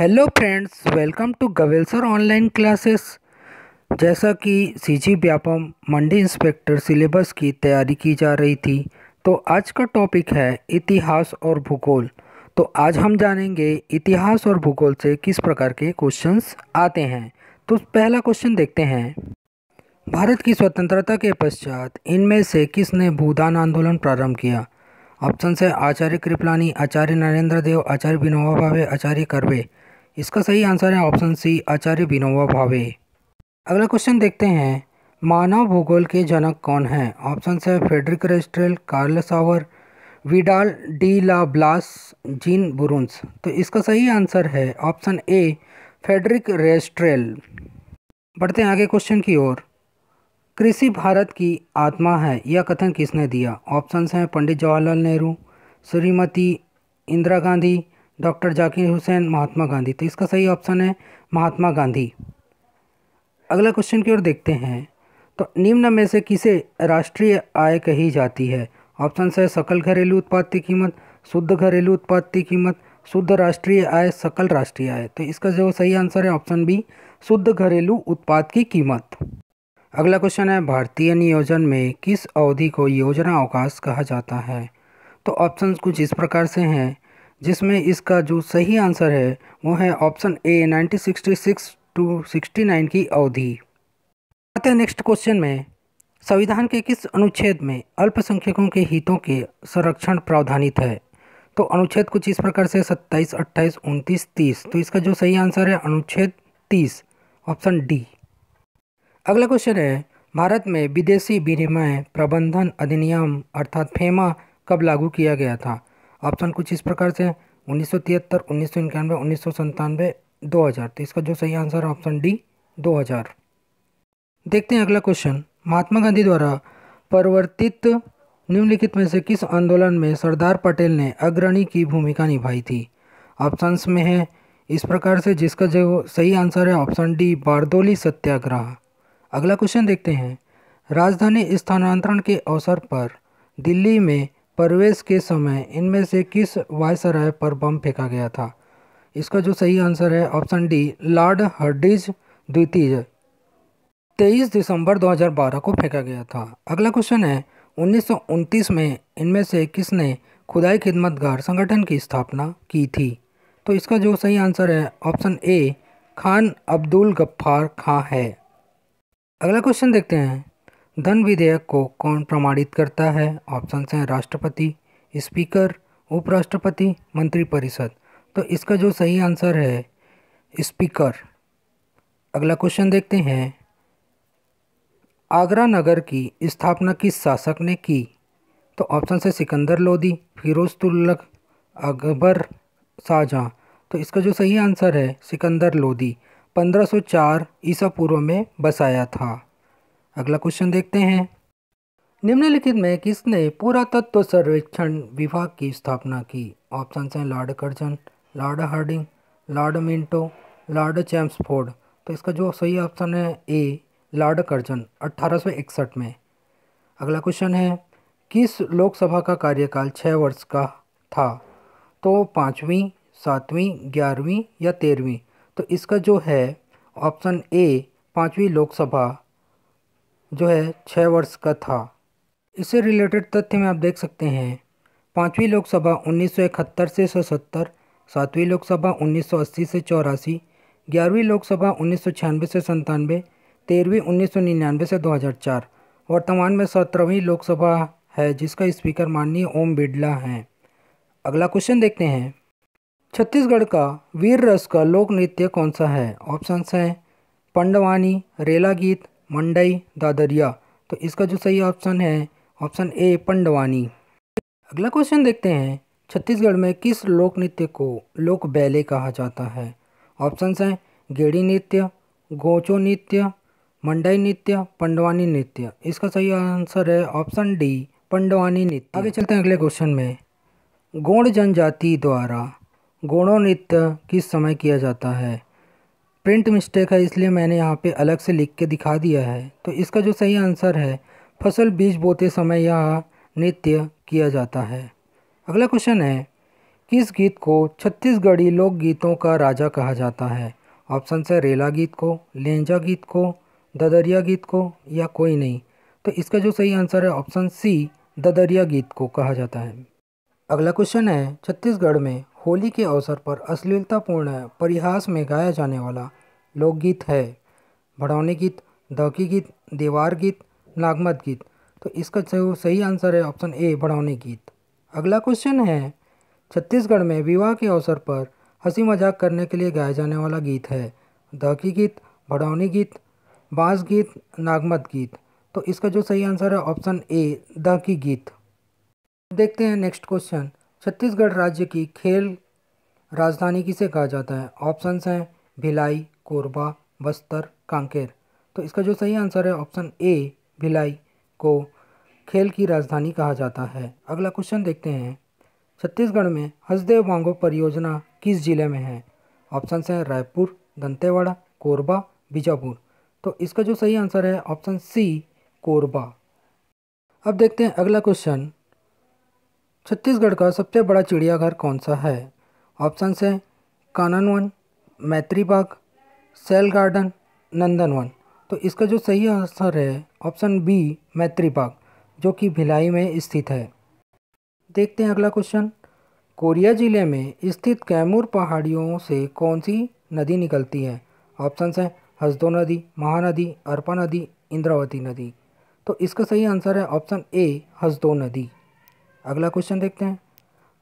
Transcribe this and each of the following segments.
hello friends welcome to गवेलसर online classes जैसा कि सी जी व्यापम मंडी इंस्पेक्टर सिलेबस की तैयारी की जा रही थी तो आज का टॉपिक है इतिहास और भूगोल तो आज हम जानेंगे इतिहास और भूगोल से किस प्रकार के क्वेश्चंस आते हैं तो पहला क्वेश्चन देखते हैं भारत की स्वतंत्रता के पश्चात इनमें से किसने भूदान आंदोलन प्रारंभ किया ऑप्शन से आचार्य कृपलानी आचार्य नरेंद्र देव आचार्य विनोबा भावे आचार्य करवे इसका सही आंसर है ऑप्शन सी आचार्य विनोबा भावे अगला क्वेश्चन देखते हैं मानव भूगोल के जनक कौन हैं ऑप्शन है Friedrich Ratzel Carl Sauer Vidal de la Blache Jean Brunhes तो इसका सही आंसर है ऑप्शन ए फेडरिक रेस्ट्रेल बढ़ते हैं आगे क्वेश्चन की ओर कृषि भारत की आत्मा है यह कथन किसने दिया ऑप्शन हैं पंडित जवाहरलाल नेहरू श्रीमती इंदिरा गांधी डॉक्टर जाकिर हुसैन महात्मा गांधी तो इसका सही ऑप्शन है महात्मा गांधी अगला क्वेश्चन की ओर देखते हैं तो निम्न में से किसे राष्ट्रीय आय कही जाती है ऑप्शन है सकल घरेलू उत्पाद की कीमत शुद्ध घरेलू उत्पाद की कीमत शुद्ध राष्ट्रीय आय सकल राष्ट्रीय आय तो इसका जो सही आंसर है ऑप्शन बी शुद्ध घरेलू उत्पाद की कीमत अगला क्वेश्चन है भारतीय नियोजन में किस अवधि को योजना अवकाश कहा जाता है तो ऑप्शंस कुछ इस प्रकार से हैं जिसमें इसका जो सही आंसर है वो है ऑप्शन ए 1966 टू 69 की अवधि आते हैं नेक्स्ट क्वेश्चन में संविधान के किस अनुच्छेद में अल्पसंख्यकों के हितों के संरक्षण प्रावधानित है तो अनुच्छेद कुछ इस प्रकार से 27, 28, 29, 30 तो इसका जो सही आंसर है अनुच्छेद 30 ऑप्शन डी अगला क्वेश्चन है भारत में विदेशी विनिमय प्रबंधन अधिनियम अर्थात फेमा कब लागू किया गया था ऑप्शन कुछ इस प्रकार से उन्नीस सौ तिहत्तर उन्नीस सौ इक्यानवे उन्नीस सौ संतानवे दो हज़ार तो इसका जो सही आंसर है ऑप्शन डी दो हज़ार देखते हैं अगला क्वेश्चन महात्मा गांधी द्वारा परिवर्तित निम्नलिखित में से किस आंदोलन में सरदार पटेल ने अग्रणी की भूमिका निभाई थी ऑप्शंस में है इस प्रकार से जिसका जो सही आंसर है ऑप्शन डी बारदोली सत्याग्रह अगला क्वेश्चन देखते हैं राजधानी स्थानांतरण के अवसर पर दिल्ली में प्रवेश के समय इनमें से किस वायसराय पर बम फेंका गया था इसका जो सही आंसर है ऑप्शन डी लॉर्ड हर्डिज द्वितीय तेईस दिसंबर 2012 को फेंका गया था अगला क्वेश्चन है उन्नीस में इनमें से किसने खुदाई खिदमतगार संगठन की स्थापना की थी तो इसका जो सही आंसर है ऑप्शन ए खान अब्दुल गफ्फार खां है अगला क्वेश्चन देखते हैं धन विधेयक को कौन प्रमाणित करता है ऑप्शन हैं राष्ट्रपति स्पीकर उपराष्ट्रपति मंत्रिपरिषद तो इसका जो सही आंसर है स्पीकर अगला क्वेश्चन देखते हैं आगरा नगर की स्थापना किस शासक ने की तो ऑप्शन से सिकंदर लोदी फिरोज तुल्लक अकबर शाहजहाँ तो इसका जो सही आंसर है सिकंदर लोदी 1504 ईसा पूर्व में बसाया था अगला क्वेश्चन देखते हैं निम्नलिखित में किसने पुरातत्व सर्वेक्षण विभाग की स्थापना की ऑप्शन हैं Lord Curzon Lord Hardinge Lord Minto Lord Chelmsford तो इसका जो सही ऑप्शन है ए लॉर्ड कर्जन 1861 में अगला क्वेश्चन है किस लोकसभा का कार्यकाल छः वर्ष का था तो पाँचवीं सातवीं ग्यारहवीं या तेरहवीं तो इसका जो है ऑप्शन ए पाँचवीं लोकसभा जो है छः वर्ष का था इससे रिलेटेड तथ्य में आप देख सकते हैं पाँचवीं लोकसभा उन्नीस से सत्तर सातवीं लोकसभा 1980 से चौरासी ग्यारहवीं लोकसभा उन्नीस से संतानवे तेरहवीं उन्नीस से 2004 वर्तमान में सत्रहवीं लोकसभा है जिसका स्पीकर माननीय ओम बिड़ला हैं अगला क्वेश्चन देखते हैं छत्तीसगढ़ का वीर रस का लोक नृत्य कौन सा है ऑप्शंस हैं पंडवानी रेला गीत मंडई दादरिया तो इसका जो सही ऑप्शन है ऑप्शन ए पंडवानी अगला क्वेश्चन देखते हैं छत्तीसगढ़ में किस लोक नृत्य को लोक बैले कहा जाता है ऑप्शन हैं गेड़ी नृत्य गोचो नृत्य मंडई नृत्य पंडवानी नृत्य इसका सही आंसर है ऑप्शन डी पंडवानी नृत्य आगे चलते हैं अगले क्वेश्चन में गोंड जनजाति द्वारा गोणो नृत्य किस समय किया जाता है प्रिंट मिस्टेक है इसलिए मैंने यहाँ पे अलग से लिख के दिखा दिया है तो इसका जो सही आंसर है फसल बीज बोते समय यह नृत्य किया जाता है अगला क्वेश्चन है किस गीत को छत्तीसगढ़ी लोकगीतों का राजा कहा जाता है ऑप्शन से रेला गीत को लेंजा गीत को ददरिया गीत को या कोई नहीं तो इसका जो सही आंसर है ऑप्शन सी ददरिया गीत को कहा जाता है अगला क्वेश्चन है छत्तीसगढ़ में होली के अवसर पर अश्लीलतापूर्ण परिहास में गाया जाने वाला लोकगीत है भड़ौनी गीत दौकी गीत देवार गीत नागमत गीत तो इसका जो सही आंसर है ऑप्शन ए भड़ौनी गीत अगला क्वेश्चन है छत्तीसगढ़ में विवाह के अवसर पर हंसी मजाक करने के लिए गाया जाने वाला गीत है दौकी गीत भड़ौनी गीत बाँस गीत नागमत गीत तो इसका जो सही आंसर है ऑप्शन ए दौकी गीत देखते हैं नेक्स्ट क्वेश्चन छत्तीसगढ़ राज्य की खेल राजधानी किसे कहा जाता है ऑप्शंस हैं भिलाई कोरबा बस्तर कांकेर तो इसका जो सही आंसर है ऑप्शन ए भिलाई को खेल की राजधानी कहा जाता है अगला क्वेश्चन देखते हैं छत्तीसगढ़ में हसदेव वांगो परियोजना किस जिले में है ऑप्शन से रायपुर दंतेवाड़ा कोरबा बीजापुर तो इसका जो सही आंसर है ऑप्शन सी कोरबा अब देखते हैं अगला क्वेश्चन छत्तीसगढ़ का सबसे बड़ा चिड़ियाघर कौन सा है ऑप्शन से कानन वन मैत्री बाग सेल गार्डन नंदनवन तो इसका जो सही आंसर है ऑप्शन बी मैत्री पार्क जो कि भिलाई में स्थित है देखते हैं अगला क्वेश्चन कोरिया ज़िले में स्थित कैमूर पहाड़ियों से कौन सी नदी निकलती है ऑप्शन हैं हसदो नदी महानदी अर्पा नदी इंद्रावती नदी तो इसका सही आंसर है ऑप्शन ए हसदो नदी अगला क्वेश्चन देखते हैं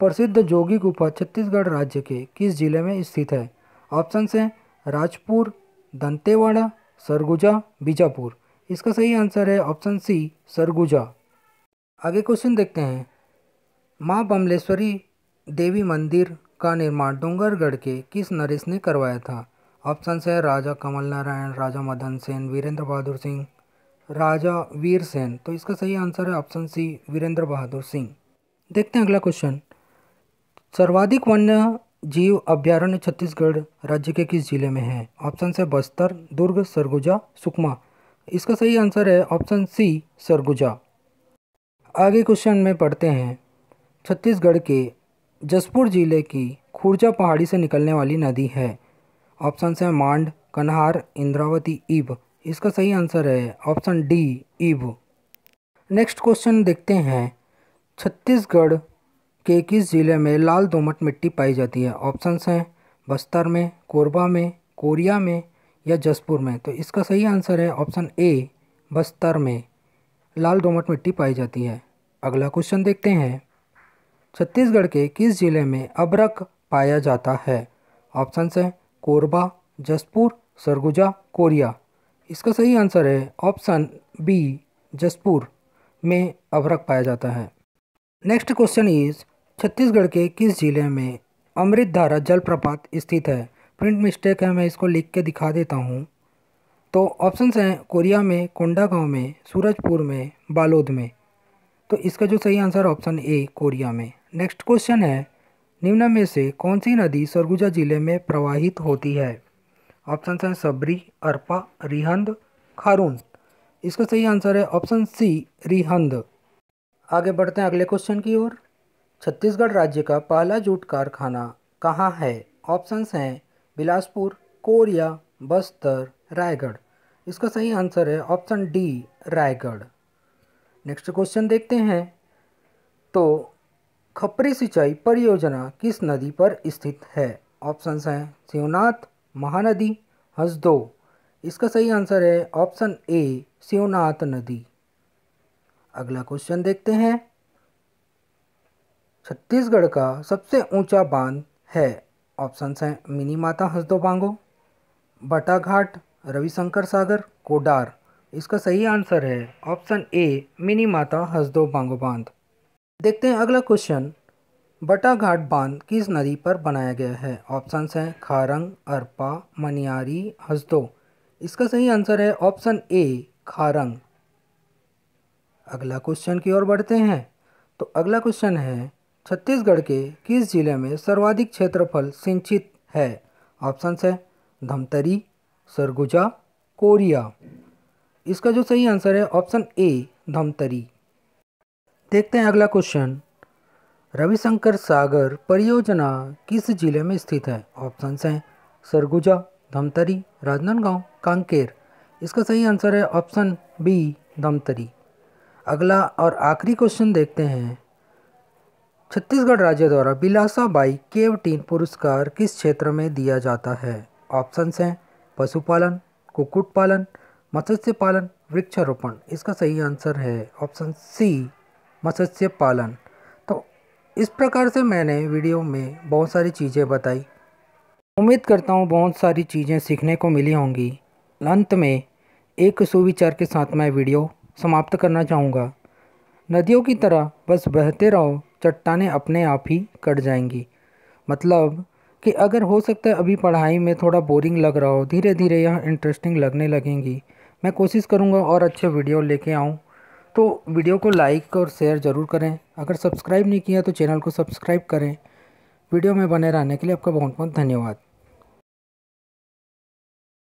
प्रसिद्ध जोगी गुफा छत्तीसगढ़ राज्य के किस जिले में स्थित है ऑप्शन हैं राजपुर दंतेवाड़ा सरगुजा बीजापुर इसका सही आंसर है ऑप्शन सी सरगुजा आगे क्वेश्चन देखते हैं माँ बमलेश्वरी देवी मंदिर का निर्माण डोंगरगढ़ के किस नरेश ने करवाया था ऑप्शन है राजा कमल नारायण राजा मदन सेन वीरेंद्र बहादुर सिंह राजा वीर सेन तो इसका सही आंसर है ऑप्शन सी वीरेंद्र बहादुर सिंह देखते हैं अगला क्वेश्चन सर्वाधिक वन्य जीव अभ्यारण्य छत्तीसगढ़ राज्य के किस जिले में है ऑप्शन है बस्तर दुर्ग सरगुजा सुकमा इसका सही आंसर है ऑप्शन सी सरगुजा आगे क्वेश्चन में पढ़ते हैं छत्तीसगढ़ के जसपुर जिले की खुर्जा पहाड़ी से निकलने वाली नदी है ऑप्शन से मांड कन्हार इंद्रावती ईब इसका सही आंसर है option D Ib next question देखते हैं छत्तीसगढ़ के किस ज़िले में लाल दोमट मिट्टी पाई जाती है ऑप्शंस हैं बस्तर में कोरबा में कोरिया में या जसपुर में तो इसका सही आंसर है ऑप्शन ए बस्तर में लाल दोमट मिट्टी पाई जाती है अगला क्वेश्चन देखते हैं छत्तीसगढ़ के किस ज़िले में अबरक पाया जाता है ऑप्शन हैं कोरबा जसपुर सरगुजा कोरिया इसका सही आंसर है ऑप्शन बी जसपुर में अभरक पाया जाता है नेक्स्ट क्वेश्चन इज़ छत्तीसगढ़ के किस ज़िले में अमृत धारा जलप्रपात स्थित है प्रिंट मिस्टेक है मैं इसको लिख के दिखा देता हूँ तो ऑप्शंस हैं कोरिया में कोंडा में सूरजपुर में बालोद में तो इसका जो सही आंसर ऑप्शन ए कोरिया में नेक्स्ट क्वेश्चन है निम्न में से कौन सी नदी सरगुजा जिले में प्रवाहित होती है ऑप्शन हैं सबरी अरपा रिहंद खारून इसका सही आंसर है ऑप्शन सी रिहंद आगे बढ़ते हैं अगले क्वेश्चन की ओर छत्तीसगढ़ राज्य का पहला जूट कारखाना कहाँ है ऑप्शंस हैं बिलासपुर कोरिया बस्तर रायगढ़ इसका सही आंसर है option D Raigarh next question देखते हैं तो खपरी सिंचाई परियोजना किस नदी पर स्थित है ऑप्शंस हैं शिवनाथ महानदी हसदो इसका सही आंसर है ऑप्शन ए शिवनाथ नदी अगला क्वेश्चन देखते हैं छत्तीसगढ़ का सबसे ऊंचा बांध है ऑप्शन है मिनी माता हंसदो बांगो बटाघाट रविशंकर सागर कोडार इसका सही आंसर है ऑप्शन ए मिनी माता हंसदो बांगो बांध देखते हैं अगला क्वेश्चन बटाघाट बांध किस नदी पर बनाया गया है ऑप्शंस हैं खारंग अरपा मनियारी हंसदो इसका सही आंसर है ऑप्शन ए खारंग अगला क्वेश्चन की ओर बढ़ते हैं तो अगला क्वेश्चन है छत्तीसगढ़ के किस जिले में सर्वाधिक क्षेत्रफल सिंचित है ऑप्शन है धमतरी सरगुजा कोरिया इसका जो सही आंसर है ऑप्शन ए धमतरी देखते हैं अगला क्वेश्चन रविशंकर सागर परियोजना किस जिले में स्थित है ऑप्शन हैं सरगुजा धमतरी राजनांदगांव कांकेर इसका सही आंसर है ऑप्शन बी धमतरी अगला और आखिरी क्वेश्चन देखते हैं छत्तीसगढ़ राज्य द्वारा बिलासा बाई केवटीन पुरस्कार किस क्षेत्र में दिया जाता है ऑप्शंस हैं पशुपालन कुक्कुट पालन मत्स्य पालन वृक्षारोपण इसका सही आंसर है ऑप्शन सी मत्स्य पालन तो इस प्रकार से मैंने वीडियो में बहुत सारी चीज़ें बताई उम्मीद करता हूँ बहुत सारी चीज़ें सीखने को मिली होंगी अंत में एक सुविचार के साथ मैं वीडियो समाप्त करना चाहूँगा नदियों की तरह बस बहते रहो चट्टाने अपने आप ही कट जाएंगी मतलब कि अगर हो सकता है अभी पढ़ाई में थोड़ा बोरिंग लग रहा हो धीरे धीरे यह इंटरेस्टिंग लगने लगेंगी मैं कोशिश करूँगा और अच्छे वीडियो लेके आऊँ तो वीडियो को लाइक और शेयर ज़रूर करें अगर सब्सक्राइब नहीं किया तो चैनल को सब्सक्राइब करें वीडियो में बने रहने के लिए आपका बहुत बहुत धन्यवाद